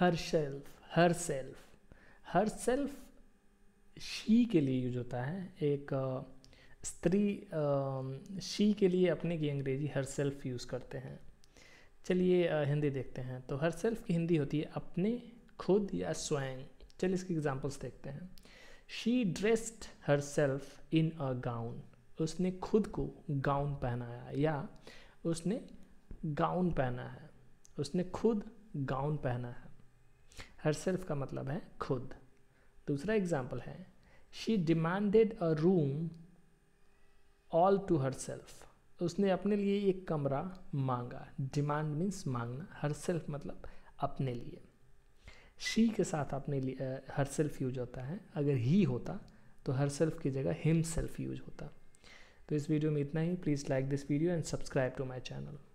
her herself self herself she के लिए use होता है एक स्त्री शी के लिए अपने की अंग्रेजी हर सेल्फ यूज़ करते हैं चलिए हिंदी देखते हैं तो हर सेल्फ की हिंदी होती है अपने खुद या स्वयं चलिए इसके एग्जाम्पल्स देखते हैं she dressed herself in a gown उसने खुद को गाउन पहनाया या उसने गाउन पहना है उसने खुद गाउन पहना है हर सेल्फ का मतलब है खुद दूसरा एग्जाम्पल है she demanded a room all to herself उसने अपने लिए एक कमरा मांगा डिमांड मीन्स मांगना हर सेल्फ मतलब अपने लिए शी के साथ अपने लिए हर सेल्फ यूज होता है अगर ही होता तो हर सेल्फ की जगह हिम सेल्फ यूज होता तो इस वीडियो में इतना ही please like this video and subscribe to my channel